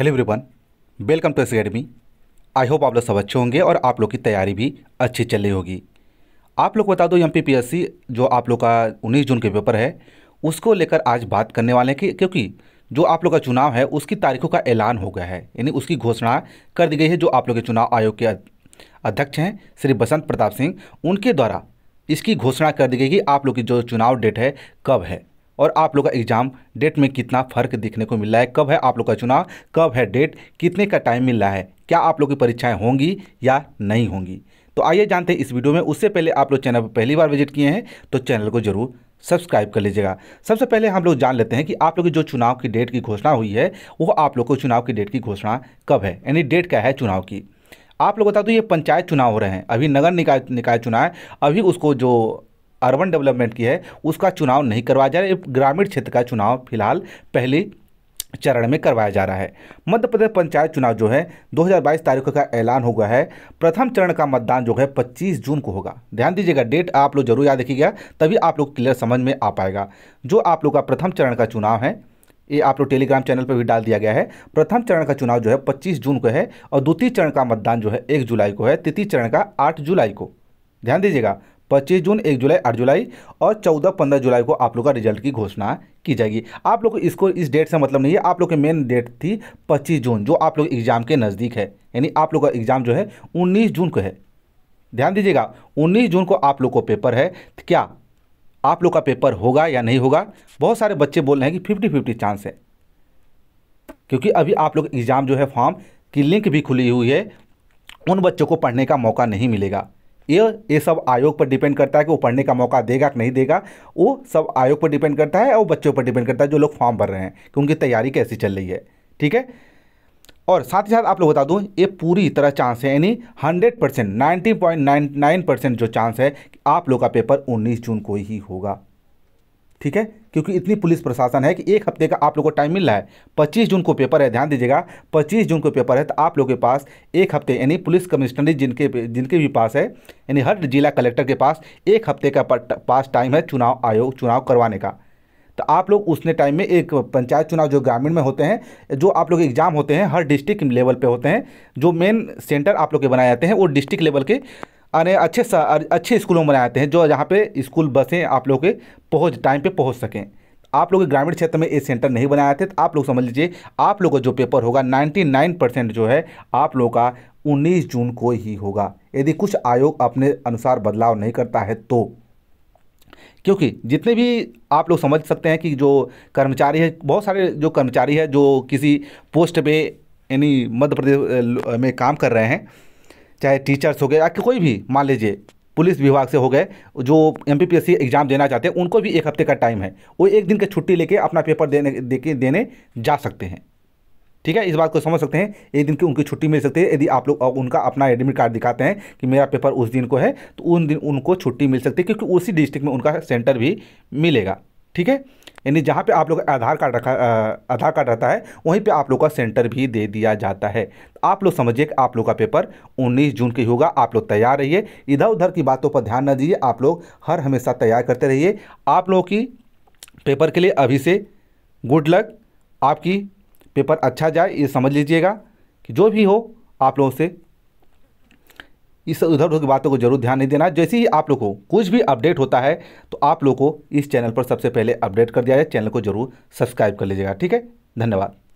hello everyone welcome to S academy I hope आप लोग सब अच्छे होंगे और आप लोग की तैयारी भी अच्छी चल रही होगी आप लोग बता दो एम पी जो आप लोग का 19 जून के पेपर है उसको लेकर आज बात करने वाले हैं कि क्योंकि जो आप लोग का चुनाव है उसकी तारीखों का ऐलान हो गया है यानी उसकी घोषणा कर दी गई है जो आप लोग के चुनाव आयोग के अध्यक्ष हैं श्री बसंत प्रताप सिंह उनके द्वारा इसकी घोषणा कर दी गई कि आप लोग की जो चुनाव डेट है कब है और आप लोग का एग्ज़ाम डेट में कितना फ़र्क देखने को मिल रहा है कब है आप लोग का चुनाव कब है डेट कितने का टाइम मिल रहा है क्या आप लोग की परीक्षाएँ होंगी या नहीं होंगी तो आइए जानते हैं इस वीडियो में उससे पहले आप लोग चैनल पर पहली बार विजिट किए हैं तो चैनल को जरूर सब्सक्राइब कर लीजिएगा सबसे पहले हम लोग जान लेते हैं कि आप लोग की जो चुनाव की डेट की घोषणा हुई है वो आप लोग को चुनाव की डेट की घोषणा कब है यानी डेट क्या है चुनाव की आप लोग बता दो ये पंचायत चुनाव हो रहे हैं अभी नगर निकाय निकाय चुनाव अभी उसको जो अर्बन डेवलपमेंट की है उसका चुनाव नहीं करवाया जा रहा है ग्रामीण क्षेत्र का चुनाव फिलहाल पहले चरण में करवाया जा रहा है मध्य प्रदेश पंचायत चुनाव जो है 2022 तारीख का ऐलान हो गया है प्रथम चरण का मतदान जो है 25 जून को होगा ध्यान दीजिएगा डेट आप लोग जरूर याद रखिएगा तभी आप लोग क्लियर समझ में आ पाएगा जो आप लोग का प्रथम चरण का चुनाव है ये आप लोग टेलीग्राम चैनल पर भी डाल दिया गया है प्रथम चरण का चुनाव जो है पच्चीस जून को है और द्वितीय चरण का मतदान जो है एक जुलाई को है तृतीय चरण का आठ जुलाई को ध्यान दीजिएगा पच्चीस जून एक जुलाई आठ जुलाई और चौदह पंद्रह जुलाई को आप लोग का रिजल्ट की घोषणा की जाएगी आप लोग इसको इस डेट से मतलब नहीं है आप लोग की मेन डेट थी पच्चीस जून जो आप लोग एग्ज़ाम के नज़दीक है यानी आप लोग का एग्ज़ाम जो है उन्नीस जून को है ध्यान दीजिएगा उन्नीस जून को आप लोग को पेपर है तो क्या आप लोग का पेपर होगा या नहीं होगा बहुत सारे बच्चे बोल रहे हैं कि फिफ्टी फिफ्टी चांस है क्योंकि अभी आप लोग एग्ज़ाम जो है फॉर्म की लिंक भी खुली हुई है उन बच्चों को पढ़ने का मौका नहीं मिलेगा ये ये सब आयोग पर डिपेंड करता है कि वो पढ़ने का मौका देगा कि नहीं देगा वो सब आयोग पर डिपेंड करता है और बच्चों पर डिपेंड करता है जो लोग फॉर्म भर रहे हैं कि उनकी तैयारी कैसी चल रही है ठीक है और साथ ही साथ आप लोग बता दूं ये पूरी तरह चांस है यानी 100 percent ninety point nine nine percent जो चांस है आप लोग का पेपर 19 जून को ही होगा ठीक है क्योंकि इतनी पुलिस प्रशासन है कि एक हफ्ते का आप लोगों को टाइम मिल रहा है पच्चीस जून को पेपर है ध्यान दीजिएगा पच्चीस जून को पेपर है तो आप लोगों के पास एक हफ्ते यानी पुलिस कमिश्नरी जिनके जिनके भी पास है यानी हर जिला कलेक्टर के पास एक हफ्ते का पास टाइम है चुनाव आयोग चुनाव करवाने का तो आप लोग उसने टाइम में एक पंचायत चुनाव जो ग्रामीण में होते हैं जो आप लोग एग्जाम होते हैं हर डिस्ट्रिक्ट लेवल पे होते हैं जो मेन सेंटर आप लोग के बनाए जाते हैं वो डिस्ट्रिक्ट लेवल के अने अच्छे अच्छे स्कूलों में जाते हैं जो यहाँ पे स्कूल बसें आप लोग के पहुँच टाइम पे पहुँच सकें आप लोग ग्रामीण क्षेत्र में ये सेंटर नहीं बनाए थे तो आप लोग समझ लीजिए आप लोग का जो पेपर होगा 99 परसेंट जो है आप लोग का 19 जून को ही होगा यदि कुछ आयोग अपने अनुसार बदलाव नहीं करता है तो क्योंकि जितने भी आप लोग समझ सकते हैं कि जो कर्मचारी है बहुत सारे जो कर्मचारी है जो किसी पोस्ट पर यानी मध्य प्रदेश में काम कर रहे हैं चाहे टीचर्स हो गए या कोई भी मान लीजिए पुलिस विभाग से हो गए जो एम एग्ज़ाम देना चाहते हैं उनको भी एक हफ्ते का टाइम है वो एक दिन की छुट्टी लेके अपना पेपर देने दे के देने जा सकते हैं ठीक है इस बात को समझ सकते हैं एक दिन की उनकी छुट्टी मिल सकती है यदि आप लोग उनका अपना एडमिट कार्ड दिखाते हैं कि मेरा पेपर उस दिन को है तो उन दिन उनको छुट्टी मिल सकती है क्योंकि उसी डिस्ट्रिक्ट में उनका सेंटर भी मिलेगा ठीक है यानी जहाँ पे आप लोग आधार कार्ड रखा आधार कार्ड रहता है वहीं पे आप लोग का सेंटर भी दे दिया जाता है आप लोग समझिए कि आप लोग का पेपर 19 जून की होगा आप लोग तैयार रहिए इधर उधर की बातों पर ध्यान ना दीजिए आप लोग हर हमेशा तैयार करते रहिए आप लोगों की पेपर के लिए अभी से गुड लक आपकी पेपर अच्छा जाए ये समझ लीजिएगा कि जो भी हो आप लोगों से इस उधर उधर की बातों को जरूर ध्यान नहीं देना जैसे ही आप लोग को कुछ भी अपडेट होता है तो आप लोग को इस चैनल पर सबसे पहले अपडेट कर दिया जाए चैनल को जरूर सब्सक्राइब कर लीजिएगा ठीक है धन्यवाद